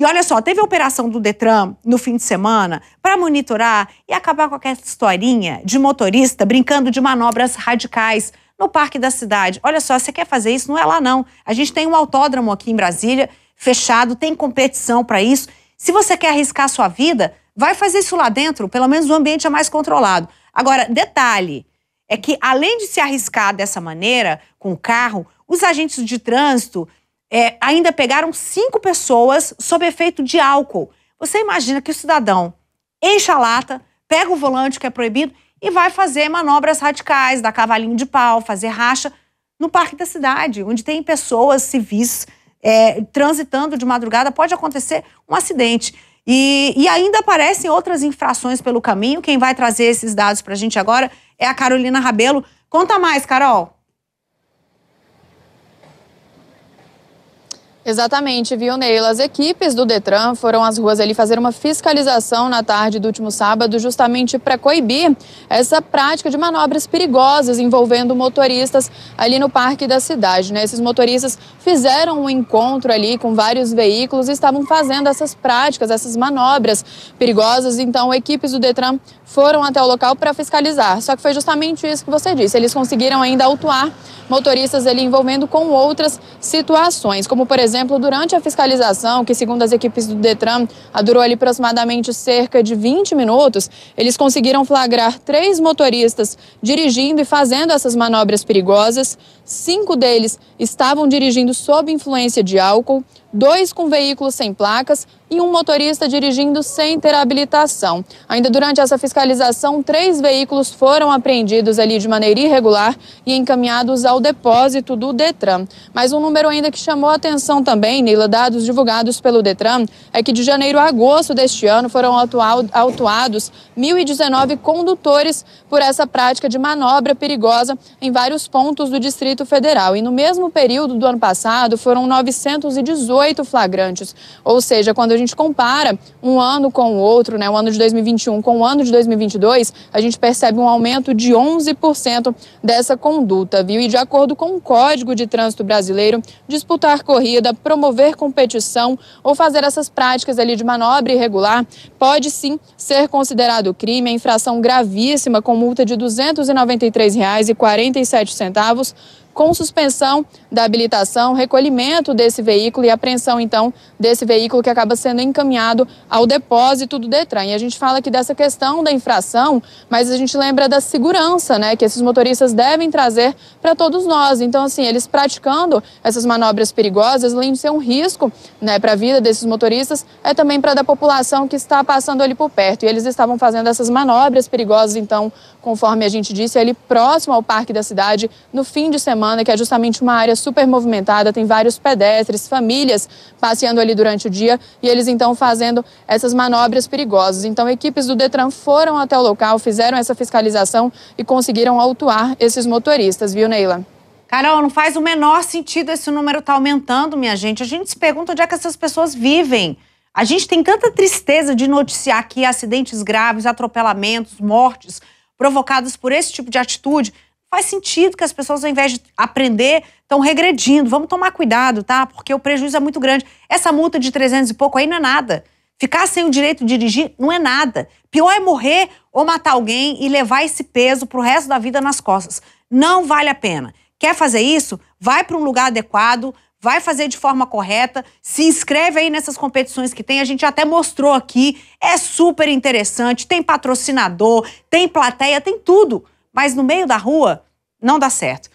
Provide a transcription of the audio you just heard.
E olha só, teve a operação do Detran no fim de semana para monitorar e acabar com aquela historinha de motorista brincando de manobras radicais no parque da cidade. Olha só, você quer fazer isso? Não é lá não. A gente tem um autódromo aqui em Brasília fechado, tem competição para isso. Se você quer arriscar a sua vida, vai fazer isso lá dentro, pelo menos o ambiente é mais controlado. Agora, detalhe, é que além de se arriscar dessa maneira com o carro, os agentes de trânsito é, ainda pegaram cinco pessoas sob efeito de álcool. Você imagina que o cidadão enche a lata, pega o volante que é proibido e vai fazer manobras radicais, dar cavalinho de pau, fazer racha no parque da cidade, onde tem pessoas civis é, transitando de madrugada, pode acontecer um acidente. E, e, ainda aparecem outras infrações pelo caminho. Quem vai trazer esses dados para a gente agora é a Carolina Rabelo. Conta mais, Carol. Exatamente, viu, Neila? As equipes do Detran foram às ruas ali fazer uma fiscalização na tarde do último sábado, justamente para coibir essa prática de manobras perigosas envolvendo motoristas ali no parque da cidade. Né? Esses motoristas fizeram um encontro ali com vários veículos e estavam fazendo essas práticas, essas manobras perigosas. Então, equipes do Detran foram até o local para fiscalizar. Só que foi justamente isso que você disse. Eles conseguiram ainda autuar motoristas ali envolvendo com outras situações, como por exemplo exemplo, durante a fiscalização, que segundo as equipes do Detran, durou ali aproximadamente cerca de 20 minutos, eles conseguiram flagrar três motoristas dirigindo e fazendo essas manobras perigosas cinco deles estavam dirigindo sob influência de álcool, dois com veículos sem placas e um motorista dirigindo sem ter habilitação. Ainda durante essa fiscalização, três veículos foram apreendidos ali de maneira irregular e encaminhados ao depósito do Detran. Mas um número ainda que chamou atenção também, Neila, dados divulgados pelo Detran, é que de janeiro a agosto deste ano foram autuados 1.019 condutores por essa prática de manobra perigosa em vários pontos do distrito Distrito Federal. E no mesmo período do ano passado, foram 918 flagrantes. Ou seja, quando a gente compara um ano com o outro, né, o ano de 2021 com o ano de 2022, a gente percebe um aumento de 11% dessa conduta, viu? E de acordo com o Código de Trânsito Brasileiro, disputar corrida, promover competição ou fazer essas práticas ali de manobra irregular pode sim ser considerado crime, a infração gravíssima com multa de R$ 293,47 com suspensão da habilitação, recolhimento desse veículo e apreensão, então, desse veículo que acaba sendo encaminhado ao depósito do Detran. E a gente fala aqui dessa questão da infração, mas a gente lembra da segurança, né, que esses motoristas devem trazer para todos nós. Então, assim, eles praticando essas manobras perigosas, além de ser um risco, né, para a vida desses motoristas, é também para da população que está passando ali por perto. E eles estavam fazendo essas manobras perigosas, então, conforme a gente disse, ali próximo ao Parque da Cidade, no fim de semana que é justamente uma área super movimentada, tem vários pedestres, famílias passeando ali durante o dia e eles então fazendo essas manobras perigosas. Então, equipes do Detran foram até o local, fizeram essa fiscalização e conseguiram autuar esses motoristas, viu, Neila? Carol, não faz o menor sentido esse número estar tá aumentando, minha gente. A gente se pergunta onde é que essas pessoas vivem. A gente tem tanta tristeza de noticiar que acidentes graves, atropelamentos, mortes provocadas por esse tipo de atitude faz sentido que as pessoas, ao invés de aprender, estão regredindo. Vamos tomar cuidado, tá? Porque o prejuízo é muito grande. Essa multa de 300 e pouco aí não é nada. Ficar sem o direito de dirigir não é nada. Pior é morrer ou matar alguém e levar esse peso para o resto da vida nas costas. Não vale a pena. Quer fazer isso? Vai para um lugar adequado, vai fazer de forma correta, se inscreve aí nessas competições que tem, a gente até mostrou aqui, é super interessante, tem patrocinador, tem plateia, tem tudo mas no meio da rua não dá certo.